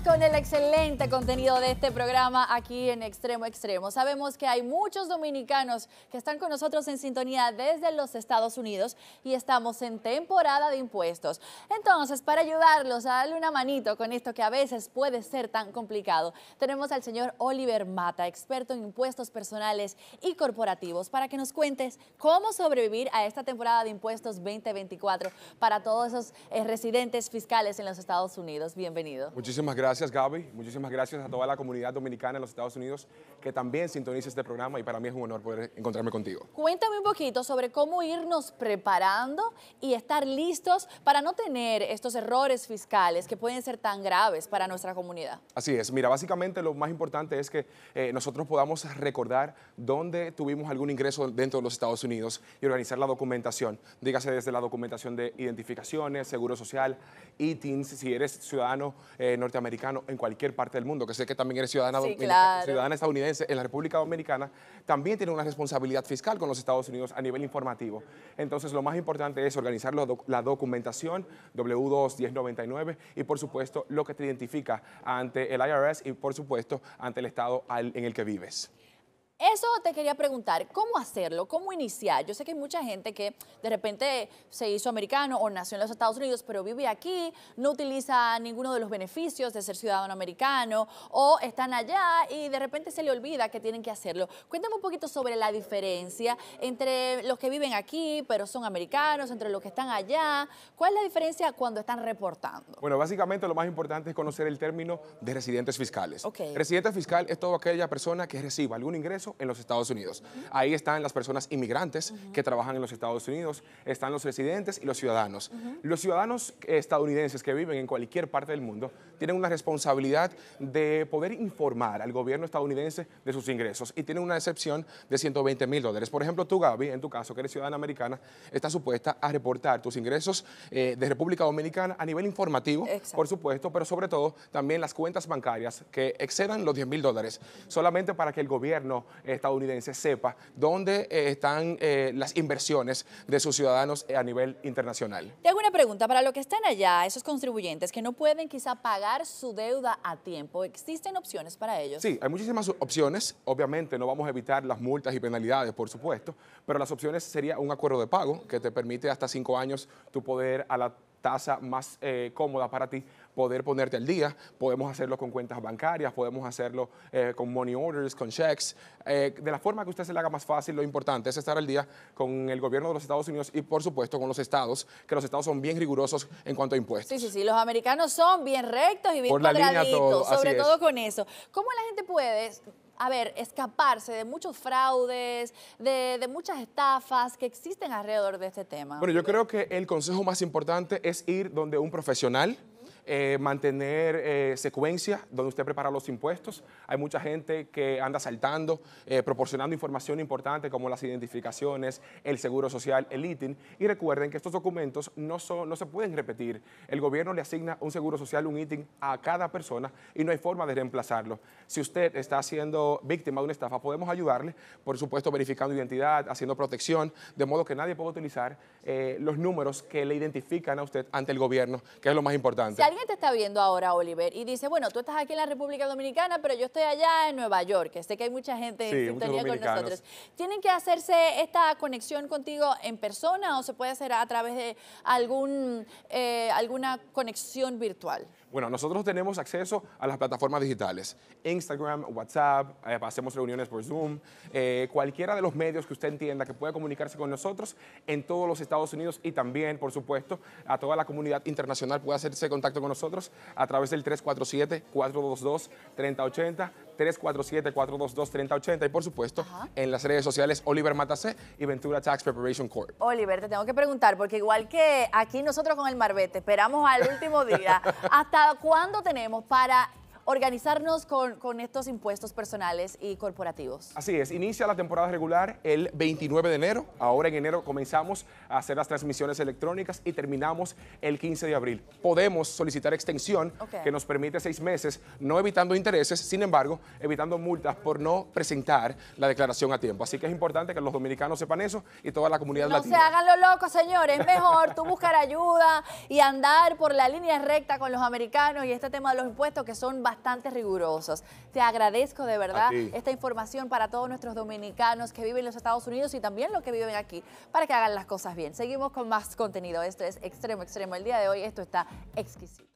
con el excelente contenido de este programa aquí en Extremo Extremo. Sabemos que hay muchos dominicanos que están con nosotros en sintonía desde los Estados Unidos y estamos en temporada de impuestos. Entonces, para ayudarlos a darle una manito con esto que a veces puede ser tan complicado, tenemos al señor Oliver Mata, experto en impuestos personales y corporativos, para que nos cuentes cómo sobrevivir a esta temporada de impuestos 2024 para todos esos eh, residentes fiscales en los Estados Unidos. Bienvenido. Muchísimas gracias gracias, Gaby. Muchísimas gracias a toda la comunidad dominicana en los Estados Unidos que también sintoniza este programa y para mí es un honor poder encontrarme contigo. Cuéntame un poquito sobre cómo irnos preparando y estar listos para no tener estos errores fiscales que pueden ser tan graves para nuestra comunidad. Así es. Mira, básicamente lo más importante es que eh, nosotros podamos recordar dónde tuvimos algún ingreso dentro de los Estados Unidos y organizar la documentación. Dígase desde la documentación de identificaciones, seguro social, ITINS, si eres ciudadano eh, norteamericano en cualquier parte del mundo, que sé que también eres ciudadana, estadounidense en la República Dominicana, también tiene una responsabilidad fiscal con los Estados Unidos a nivel informativo. Entonces, lo más importante es organizar la documentación W2-1099 y, por supuesto, lo que te identifica ante el IRS y, por supuesto, ante el estado en el que vives. Eso te quería preguntar, ¿cómo hacerlo? ¿Cómo iniciar? Yo sé que hay mucha gente que de repente se hizo americano o nació en los Estados Unidos, pero vive aquí, no utiliza ninguno de los beneficios de ser ciudadano americano o están allá y de repente se le olvida que tienen que hacerlo. Cuéntame un poquito sobre la diferencia entre los que viven aquí, pero son americanos, entre los que están allá. ¿Cuál es la diferencia cuando están reportando? Bueno, básicamente lo más importante es conocer el término de residentes fiscales. Okay. Residente fiscal es toda aquella persona que reciba algún ingreso en los Estados Unidos. Ahí están las personas inmigrantes que trabajan en los Estados Unidos, están los residentes y los ciudadanos. Los ciudadanos estadounidenses que viven en cualquier parte del mundo tienen una responsabilidad de poder informar al gobierno estadounidense de sus ingresos y tienen una excepción de 120 mil dólares. Por ejemplo, tú, Gaby, en tu caso, que eres ciudadana americana, estás supuesta a reportar tus ingresos eh, de República Dominicana a nivel informativo, por supuesto, pero sobre todo también las cuentas bancarias que excedan los 10 mil dólares, solamente para que el gobierno estadounidense sepa dónde eh, están eh, las inversiones de sus ciudadanos eh, a nivel internacional. Tengo hago una pregunta, para los que están allá, esos contribuyentes que no pueden quizá pagar su deuda a tiempo, ¿existen opciones para ellos? Sí, hay muchísimas opciones, obviamente no vamos a evitar las multas y penalidades, por supuesto, pero las opciones sería un acuerdo de pago que te permite hasta cinco años tu poder a la tasa más cómoda para ti poder ponerte al día. Podemos hacerlo con cuentas bancarias, podemos hacerlo eh, con money orders, con checks. Eh, de la forma que usted se le haga más fácil, lo importante es estar al día con el gobierno de los Estados Unidos y, por supuesto, con los estados, que los estados son bien rigurosos en cuanto a impuestos. Sí, sí, sí. Los americanos son bien rectos y bien sobre todo con eso. ¿Cómo la gente puede a ver, escaparse de muchos fraudes, de, de, muchas estafas que existen alrededor de este tema? Bueno, yo creo que el consejo más importante es ir donde un profesional, eh, mantener eh, secuencia donde usted prepara los impuestos. Hay mucha gente que anda saltando, eh, proporcionando información importante como las identificaciones, el seguro social, el ITIN. Y recuerden que estos documentos no, no se pueden repetir. El gobierno le asigna un seguro social, un ITIN a cada persona y no hay forma de reemplazarlo. Si usted está siendo víctima de una estafa, podemos ayudarle, por supuesto, verificando identidad, haciendo protección, de modo que nadie pueda utilizar los números que le identifican a usted ante el gobierno, que es lo más importante alguien te está viendo ahora, Oliver, y dice, bueno, tú estás aquí en la República Dominicana, pero yo estoy allá en Nueva York, sé que hay mucha gente en con nosotros. ¿Tienen que hacerse esta conexión contigo en persona o se puede hacer a través de algún, eh, alguna conexión virtual? Bueno, nosotros tenemos acceso a las plataformas digitales, Instagram, WhatsApp, eh, hacemos reuniones por Zoom, eh, cualquiera de los medios que usted entienda que pueda comunicarse con nosotros en todos los Estados Unidos y también, por supuesto, a toda la comunidad internacional puede hacerse contacto con nosotros a través del 347-422-3080. 347-422-3080 y por supuesto en las redes sociales Oliver Matacé y Ventura Tax Preparation Corp. Oliver, te tengo que preguntar, porque igual que aquí nosotros con el Marbete, esperamos al último día, ¿hasta cuándo tenemos para organizarnos con, estos impuestos personales y corporativos. Así es, inicia la temporada regular el 29 de enero. Ahora en enero comenzamos a hacer las transmisiones electrónicas y terminamos el 15 de abril. Podemos solicitar extensión que nos permite seis meses, no evitando intereses, sin embargo, evitando multas por no presentar la declaración a tiempo. Así que es importante que los dominicanos sepan eso y toda la comunidad latina. No se hagan lo loco, señores. mejor tú buscar ayuda y andar por la línea recta con los americanos y este tema de los impuestos que son bastante bastante rigurosos. Te agradezco de verdad esta información para todos nuestros dominicanos que viven en los Estados Unidos y también los que viven aquí, para que hagan las cosas bien. Seguimos con más contenido. Esto es Extremo Extremo. El día de hoy esto está exquisito.